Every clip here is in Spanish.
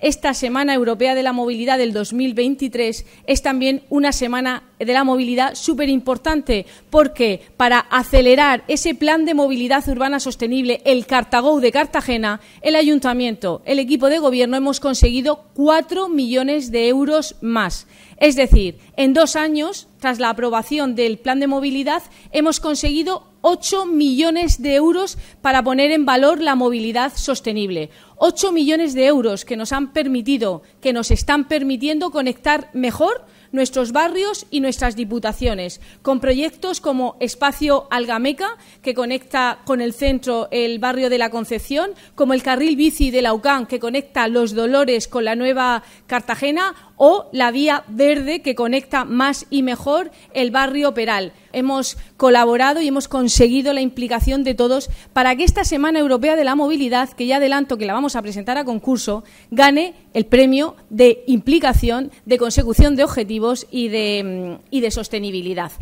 esta Semana Europea de la Movilidad del 2023 es también una semana de la movilidad súper importante, porque para acelerar ese plan de movilidad urbana sostenible, el Cartago de Cartagena, el Ayuntamiento, el equipo de gobierno hemos conseguido cuatro millones de euros más. Es decir, en dos años, tras la aprobación del plan de movilidad, hemos conseguido Ocho millones de euros para poner en valor la movilidad sostenible. Ocho millones de euros que nos han permitido, que nos están permitiendo conectar mejor nuestros barrios y nuestras diputaciones, con proyectos como Espacio Algameca, que conecta con el centro el barrio de la Concepción, como el carril bici de la que conecta Los Dolores con la nueva Cartagena, o la vía verde, que conecta más y mejor el barrio Peral. Hemos colaborado y hemos conseguido la implicación de todos para que esta Semana Europea de la Movilidad, que ya adelanto que la vamos a presentar a concurso, gane el premio de implicación, de consecución de objetivos Mm, y de, sostenibilidad.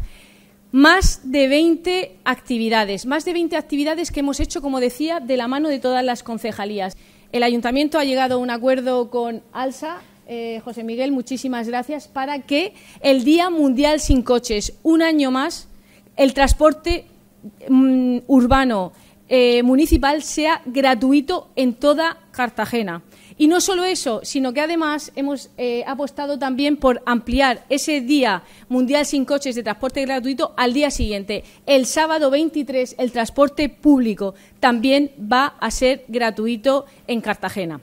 Más de 20 actividades, más de 20 actividades que hemos hecho, como decía, de la mano de todas las concejalías. El ayuntamiento ha llegado a un acuerdo con ALSA, eh, José Miguel, muchísimas gracias, para que el Día Mundial sin Coches, un año más, el transporte mm, urbano, eh, municipal sea gratuito en toda Cartagena. Y no solo eso, sino que además hemos eh, apostado también por ampliar ese Día Mundial sin Coches de Transporte Gratuito al día siguiente. El sábado 23, el transporte público también va a ser gratuito en Cartagena.